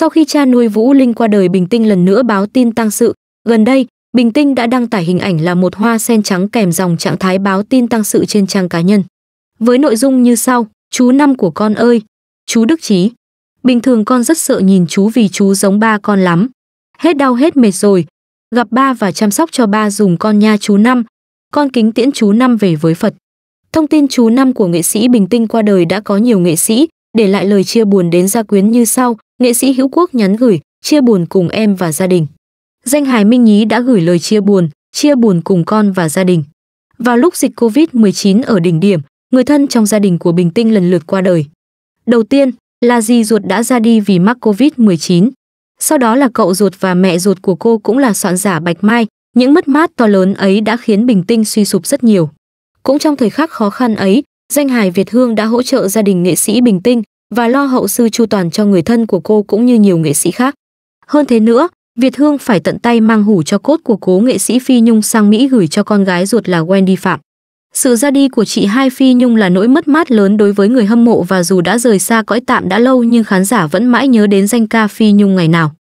Sau khi cha nuôi Vũ Linh qua đời Bình Tinh lần nữa báo tin tăng sự, gần đây, Bình Tinh đã đăng tải hình ảnh là một hoa sen trắng kèm dòng trạng thái báo tin tăng sự trên trang cá nhân. Với nội dung như sau, chú năm của con ơi, chú Đức Trí. Bình thường con rất sợ nhìn chú vì chú giống ba con lắm. Hết đau hết mệt rồi, gặp ba và chăm sóc cho ba dùng con nha chú năm. Con kính tiễn chú năm về với Phật. Thông tin chú năm của nghệ sĩ Bình Tinh qua đời đã có nhiều nghệ sĩ để lại lời chia buồn đến gia quyến như sau nghệ sĩ Hữu Quốc nhắn gửi, chia buồn cùng em và gia đình. Danh hài Minh Nhí đã gửi lời chia buồn, chia buồn cùng con và gia đình. Vào lúc dịch Covid-19 ở đỉnh điểm, người thân trong gia đình của Bình Tinh lần lượt qua đời. Đầu tiên là dì ruột đã ra đi vì mắc Covid-19. Sau đó là cậu ruột và mẹ ruột của cô cũng là soạn giả Bạch Mai, những mất mát to lớn ấy đã khiến Bình Tinh suy sụp rất nhiều. Cũng trong thời khắc khó khăn ấy, danh hài Việt Hương đã hỗ trợ gia đình nghệ sĩ Bình Tinh, và lo hậu sự chu toàn cho người thân của cô cũng như nhiều nghệ sĩ khác. Hơn thế nữa, Việt Hương phải tận tay mang hủ cho cốt của cố nghệ sĩ Phi Nhung sang Mỹ gửi cho con gái ruột là Wendy Phạm. Sự ra đi của chị hai Phi Nhung là nỗi mất mát lớn đối với người hâm mộ và dù đã rời xa cõi tạm đã lâu nhưng khán giả vẫn mãi nhớ đến danh ca Phi Nhung ngày nào.